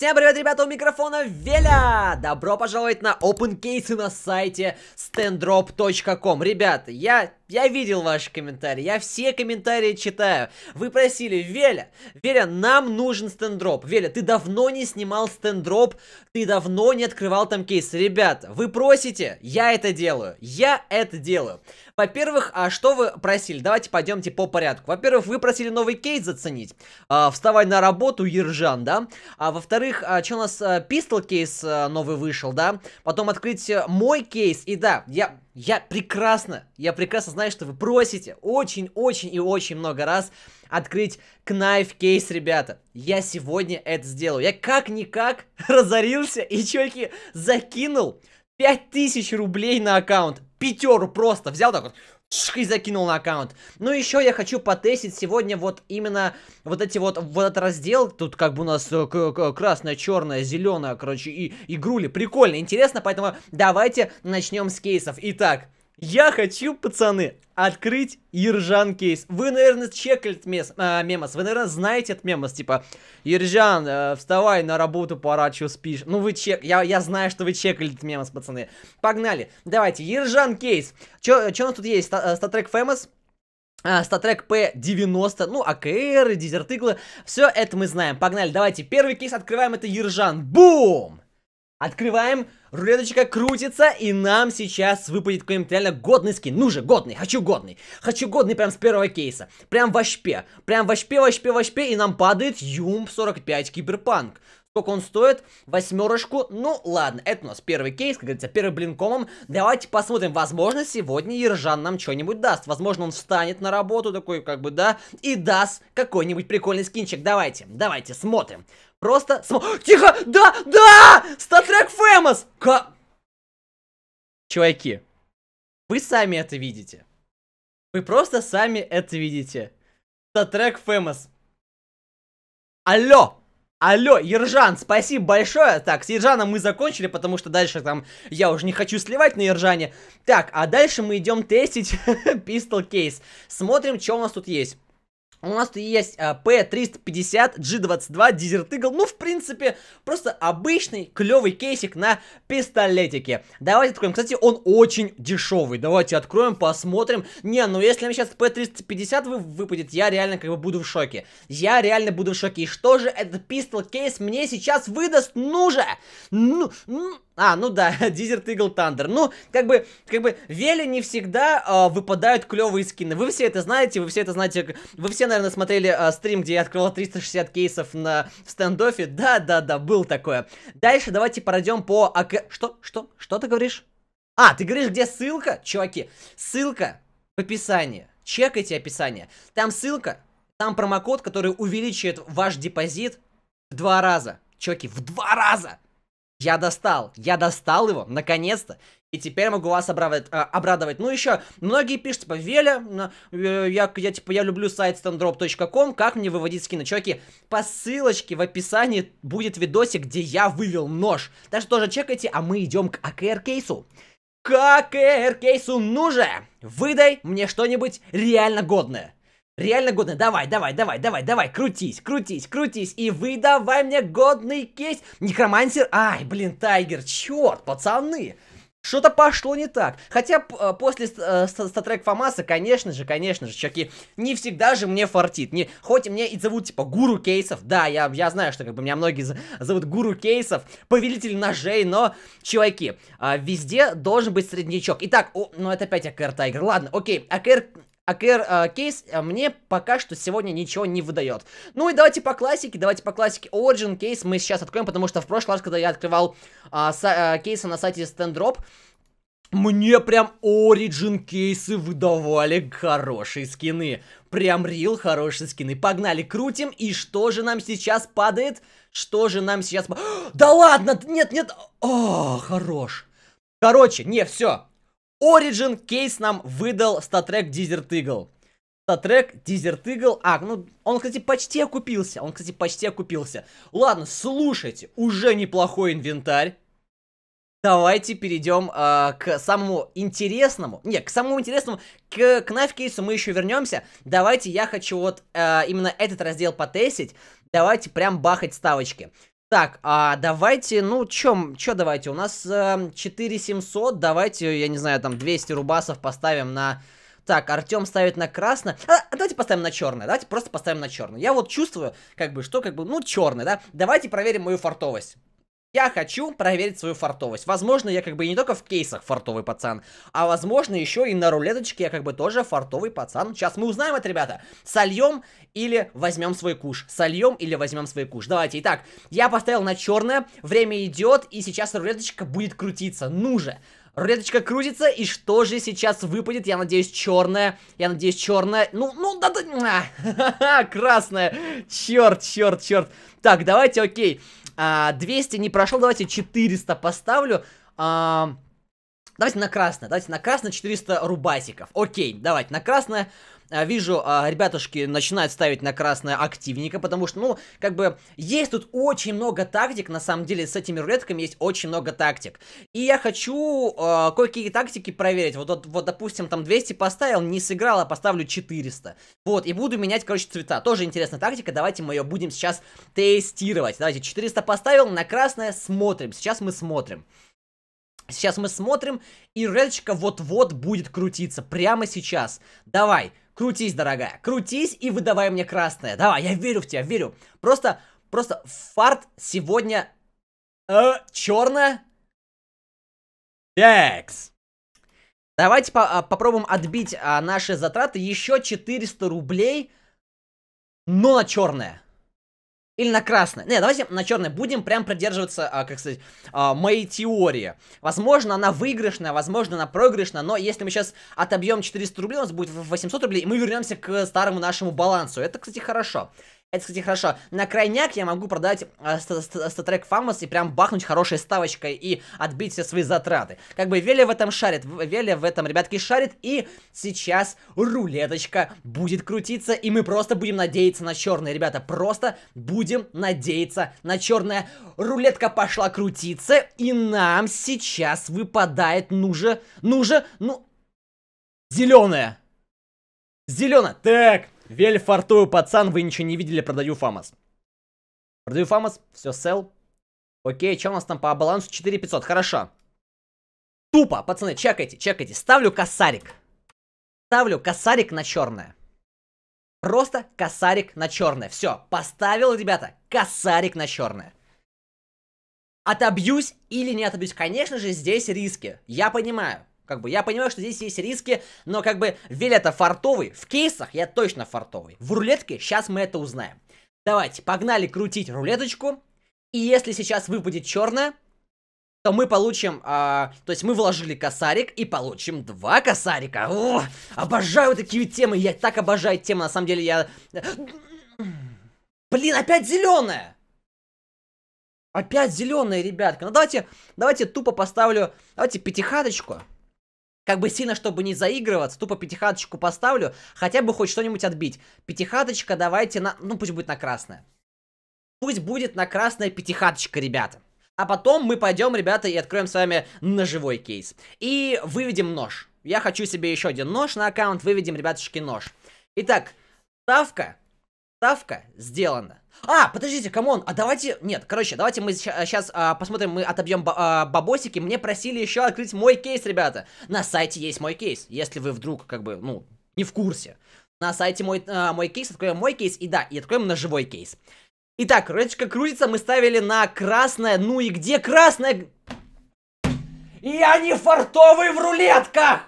Всем привет, ребята, у микрофона Веля! Добро пожаловать на open кейсы на сайте Standrop.com, ребят. я я видел ваши комментарии, я все комментарии читаю. Вы просили, Веля, Веля, нам нужен стендроп. Веля, ты давно не снимал стендроп, ты давно не открывал там кейс. Ребята, вы просите, я это делаю, я это делаю. Во-первых, а что вы просили? Давайте пойдемте по порядку. Во-первых, вы просили новый кейс заценить. А, вставай на работу, Ержан, да? А во-вторых, а, что у нас а, кейс а, новый вышел, да? Потом открыть э, мой кейс. И да, я я прекрасно, я прекрасно знаю, что вы просите очень-очень и очень много раз открыть knife кейс, ребята. Я сегодня это сделаю. Я как-никак разорился и чеки закинул 5000 рублей на аккаунт. Пятеру просто взял так вот и закинул на аккаунт. Ну еще я хочу потестить сегодня вот именно вот эти вот, вот этот раздел, тут как бы у нас э, красное, черное, зеленое, короче, и игрули. Прикольно, интересно, поэтому давайте начнем с кейсов. Итак, я хочу, пацаны, открыть ержан кейс. Вы, наверное, чекали мес, э, мемос. Вы, наверное, знаете этот мемос. Типа, Ержан э, вставай на работу, пора, чё спишь. Ну, вы чек... Я, я знаю, что вы чекали этот мемос, пацаны. Погнали. Давайте, ержан кейс. Чё, чё у нас тут есть? Статрек Фэмос? Статрек uh, P90, ну, АКР, дезертыглы, все это мы знаем. Погнали, давайте, первый кейс открываем, это Ержан. Бум! Открываем, рулеточка крутится, и нам сейчас выпадет какой-нибудь реально годный скин. Ну же, годный, хочу годный. Хочу годный прям с первого кейса. Прям в ашпе. Прям в ашпе, в ашпе, в ашпе, и нам падает Юм 45 Киберпанк. Сколько он стоит? Восьмерочку. Ну, ладно, это у нас первый кейс, как говорится, первый блинкомом. Давайте посмотрим, возможно, сегодня Ержан нам что-нибудь даст. Возможно, он встанет на работу такой, как бы, да, и даст какой-нибудь прикольный скинчик. Давайте, давайте, смотрим. Просто смо... Тихо! Да! Да! Статрек Фэмос! Ка... Чуваки, вы сами это видите. Вы просто сами это видите. Статрек Фэмос. Алло! Алло, Ержан, спасибо большое. Так, с Ержаном мы закончили, потому что дальше там я уже не хочу сливать на Ержане. Так, а дальше мы идем тестить Pistol Case. Смотрим, что у нас тут есть. У нас тут есть а, P350 G22 Desert Eagle. Ну, в принципе, просто обычный клевый кейсик на пистолетике. Давайте откроем. Кстати, он очень дешевый. Давайте откроем, посмотрим. Не, ну если мне сейчас P350 вы, выпадет, я реально как бы буду в шоке. Я реально буду в шоке. И что же этот пистол кейс мне сейчас выдаст? Ну же! Ну, ну а, ну да, Desert Eagle Thunder. Ну, как бы, как бы, Веле не всегда э, выпадают клевые скины. Вы все это знаете, вы все это знаете. Вы все, наверное, смотрели э, стрим, где я открыл 360 кейсов на в стендофе. Да, да, да, был такое. Дальше давайте пройдем по АК... Что? Что? Что ты говоришь? А, ты говоришь, где ссылка? Чуваки, ссылка в описании. Чекайте описание. Там ссылка, там промокод, который увеличивает ваш депозит в два раза. Чуваки, в два раза! Я достал, я достал его, наконец-то. И теперь могу вас обрадовать. Э, обрадовать. Ну, еще многие пишут, типа, Веля, э, я, я, типа, я люблю сайт standrop.com, как мне выводить скины? Чуваки, по ссылочке в описании будет видосик, где я вывел нож. Так что тоже чекайте, а мы идем к АКР-кейсу. К АКР-кейсу, ну же, выдай мне что-нибудь реально годное. Реально годный. Давай, давай, давай, давай, давай. Крутись, крутись, крутись. И вы давай мне годный кейс. Некромансер. Ай, блин, Тайгер. Черт, пацаны. Что-то пошло не так. Хотя э, после э, статрек Фомаса, конечно же, конечно же, чуваки, не всегда же мне фартит. Не, хоть мне и зовут, типа, гуру кейсов. Да, я, я знаю, что как бы меня многие зовут гуру кейсов, повелитель ножей, но, чуваки, а, везде должен быть среднячок. Итак, о, ну это опять АКР Тайгер. Ладно, окей, АКР а, а кейс а, мне пока что сегодня ничего не выдает. Ну и давайте по классике, давайте по классике Origin кейс мы сейчас откроем, потому что в прошлый раз, когда я открывал а, а, кейсы на сайте StandDrop, мне прям Origin кейсы выдавали хорошие скины. Прям рил хорошие скины. Погнали, крутим. И что же нам сейчас падает? Что же нам сейчас... Да ладно! Нет, нет! О, хорош! Короче, не, все. Origin кейс нам выдал статрек Desert Eagle. Статрек Desert Eagle. А, ну, он, кстати, почти окупился. Он, кстати, почти окупился. Ладно, слушайте, уже неплохой инвентарь. Давайте перейдем э, к самому интересному. Не, к самому интересному, к, к Кейсу мы еще вернемся. Давайте я хочу вот э, именно этот раздел потестить. Давайте прям бахать ставочки. Так, а давайте, ну, чем, чё, давайте, у нас э, эм, 4700, давайте, я не знаю, там 200 рубасов поставим на... Так, Артем ставит на красное. А, а давайте поставим на черное. Давайте просто поставим на черное. Я вот чувствую, как бы, что как бы, ну, черное, да. Давайте проверим мою фартовость. Я хочу проверить свою фартовость. Возможно, я как бы не только в кейсах фартовый пацан, а возможно еще и на рулеточке я как бы тоже фартовый пацан. Сейчас мы узнаем это, ребята. Сольем или возьмем свой куш. Сольем или возьмем свой куш. Давайте. Итак, я поставил на черное. Время идет, и сейчас рулеточка будет крутиться. Ну же. Рулеточка крутится, и что же сейчас выпадет? Я надеюсь, черная. Я надеюсь, черная. Ну, ну, да, да. А, красная. Черт, черт, черт. Так, давайте, окей. А, 200 не прошел, давайте 400 поставлю. А, давайте на красное, давайте на красное 400 рубасиков. Окей, давайте на красное. А, вижу, а, ребятушки начинают ставить на красное активника, потому что, ну, как бы, есть тут очень много тактик, на самом деле, с этими рулетками есть очень много тактик. И я хочу э, кое-какие тактики проверить. Вот, вот, вот, допустим, там 200 поставил, не сыграл, а поставлю 400. Вот, и буду менять, короче, цвета. Тоже интересная тактика, давайте мы ее будем сейчас тестировать. Давайте, 400 поставил, на красное смотрим. Сейчас мы смотрим. Сейчас мы смотрим, и рулеточка вот-вот будет крутиться, прямо сейчас. Давай, Крутись, дорогая, крутись и выдавай мне красное. Давай, я верю в тебя, верю. Просто, просто фарт сегодня... Э, черное? Текс. Давайте по а, попробуем отбить а, наши затраты еще 400 рублей, но на черное. Или на красное. Не, давайте на черное будем прям придерживаться, а, как сказать, а, моей теории. Возможно, она выигрышная, возможно, она проигрышная, но если мы сейчас отобьем 400 рублей, у нас будет 800 рублей, и мы вернемся к старому нашему балансу. Это, кстати, хорошо. Это, кстати, хорошо. На крайняк я могу продать э, статрек Фамос и прям бахнуть хорошей ставочкой и отбить все свои затраты. Как бы Веля в этом шарит, Веля в этом, ребятки, шарит. И сейчас рулеточка будет крутиться, и мы просто будем надеяться на черное, ребята. Просто будем надеяться на черное. Рулетка пошла крутиться, и нам сейчас выпадает, ну же, ну же, ну... Зеленая. Зеленая. Так, Вель фартую, пацан, вы ничего не видели, продаю Фамас. Продаю Фамас, все, сел. Окей, что у нас там по балансу? 4500, хорошо. Тупо, пацаны, чекайте, чекайте. Ставлю косарик. Ставлю косарик на черное. Просто косарик на черное. Все, поставил, ребята, косарик на черное. Отобьюсь или не отобьюсь? Конечно же, здесь риски. Я понимаю. Как бы я понимаю, что здесь есть риски, но как бы Вилета фартовый, в кейсах я точно фартовый. В рулетке сейчас мы это узнаем. Давайте, погнали крутить рулеточку. И если сейчас выпадет черная, то мы получим, а, то есть мы вложили косарик и получим два косарика. О, обожаю такие темы, я так обожаю темы, на самом деле я... Блин, опять зеленая! Опять зеленая, ребятка. Ну давайте, давайте тупо поставлю, давайте пятихаточку. Как бы сильно, чтобы не заигрываться, тупо пятихаточку поставлю, хотя бы хоть что-нибудь отбить. Пятихаточка давайте на... Ну, пусть будет на красное. Пусть будет на красное пятихаточка, ребята. А потом мы пойдем, ребята, и откроем с вами ножевой кейс. И выведем нож. Я хочу себе еще один нож на аккаунт, выведем, ребятушки, нож. Итак, ставка Ставка сделана. А, подождите, камон, а давайте... Нет, короче, давайте мы сейчас а, посмотрим, мы отобьем а, бабосики. Мне просили еще открыть мой кейс, ребята. На сайте есть мой кейс, если вы вдруг, как бы, ну, не в курсе. На сайте мой, а, мой кейс, откроем мой кейс, и да, и откроем живой кейс. Итак, рулеточка крутится, мы ставили на красное, ну и где красное? Я не фартовый в рулетках!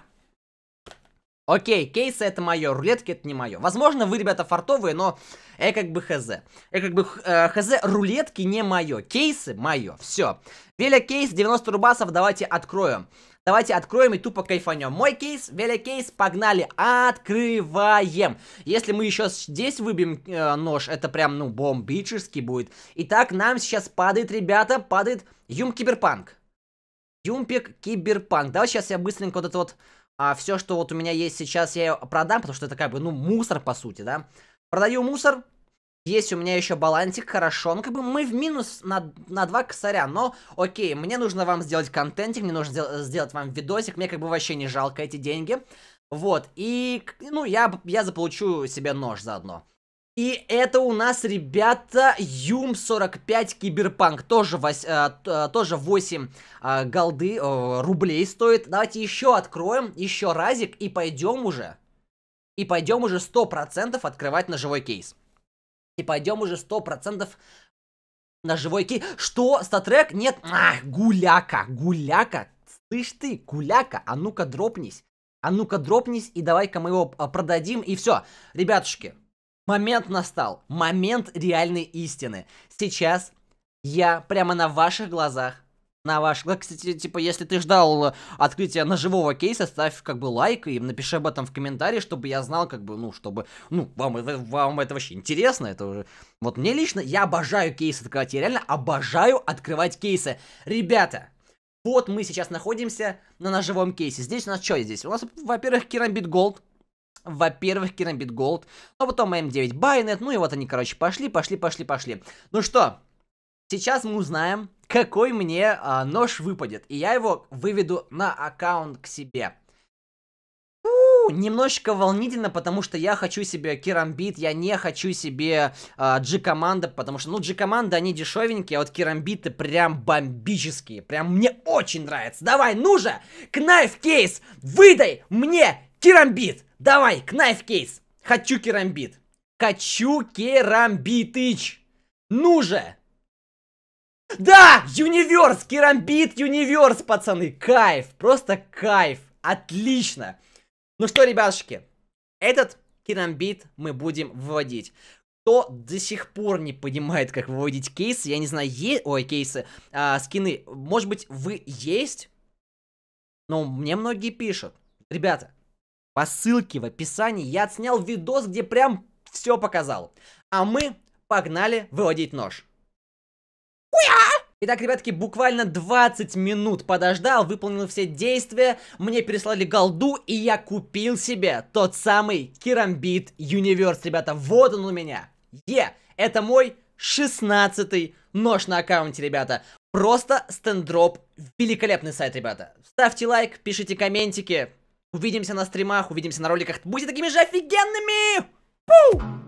Окей, кейсы это мое, рулетки это не мое. Возможно, вы, ребята, фартовые, но э как бы хз. Э как бы э, хз, рулетки не мое, кейсы мое, все. Веля кейс 90 рубасов, давайте откроем. Давайте откроем и тупо кайфанем. Мой кейс, Веля кейс, погнали, открываем. Если мы еще здесь выбьем э, нож, это прям, ну, бомбический будет. Итак, нам сейчас падает, ребята, падает Юм Киберпанк. Юмпик Киберпанк. Давай сейчас я быстренько вот это вот а все, что вот у меня есть сейчас, я продам, потому что это как бы, ну, мусор, по сути, да. Продаю мусор, есть у меня еще балансик, хорошо. Ну, как бы мы в минус на, на 2 косаря, но окей, мне нужно вам сделать контентик, мне нужно сдел сделать вам видосик, мне как бы вообще не жалко эти деньги. Вот, и, ну, я, я заполучу себе нож заодно. И это у нас, ребята, Юм45 Киберпанк. Тоже, вось, а, тоже 8 а, э, голды, а, рублей стоит. Давайте еще откроем, еще разик, и пойдем уже. И пойдем уже 100% открывать на живой кейс. И пойдем уже 100% на живой кей. Что? Статрек? Нет. Ах, гуляка, гуляка. Слышь ты, гуляка, а ну-ка дропнись. А ну-ка дропнись, и давай-ка мы его продадим, и все. Ребятушки, Момент настал. Момент реальной истины. Сейчас я прямо на ваших глазах на ваш... Кстати, типа, если ты ждал э, открытия ножевого кейса, ставь, как бы, лайк и напиши об этом в комментарии, чтобы я знал, как бы, ну, чтобы... Ну, вам это, вам это вообще интересно, это уже... Вот мне лично, я обожаю кейсы открывать, я реально обожаю открывать кейсы. Ребята, вот мы сейчас находимся на ножевом кейсе. Здесь у нас что здесь? У нас, во-первых, керамбит голд, во-первых, Керамбит Голд, а потом М9 Байнет, ну и вот они, короче, пошли, пошли, пошли, пошли. Ну что, сейчас мы узнаем, какой мне а, нож выпадет, и я его выведу на аккаунт к себе. Фу, немножечко волнительно, потому что я хочу себе Керамбит, я не хочу себе э, а, G-команда, потому что, ну, G-команда, они дешевенькие, а вот Керамбиты прям бомбические, прям мне очень нравится. Давай, ну же, Knife Case, выдай мне Керамбит! Давай, кнайф кейс. Хочу керамбит. Хочу керамбитыч. Ну же! Да! Юниверс! Керамбит Юниверс, пацаны! Кайф! Просто кайф! Отлично! Ну что, ребятушки, этот керамбит мы будем выводить. Кто до сих пор не понимает, как выводить кейсы, я не знаю, есть... Ой, кейсы, а, скины. Может быть, вы есть? Но мне многие пишут. Ребята, по ссылке в описании я отснял видос, где прям все показал. А мы погнали выводить нож. Уя! Итак, ребятки, буквально 20 минут подождал, выполнил все действия, мне переслали голду, и я купил себе тот самый Керамбит Юниверс, ребята. Вот он у меня. Е! Yeah! Это мой 16 нож на аккаунте, ребята. Просто стендроп. Великолепный сайт, ребята. Ставьте лайк, пишите комментики. Увидимся на стримах, увидимся на роликах. Будьте такими же офигенными! Пу!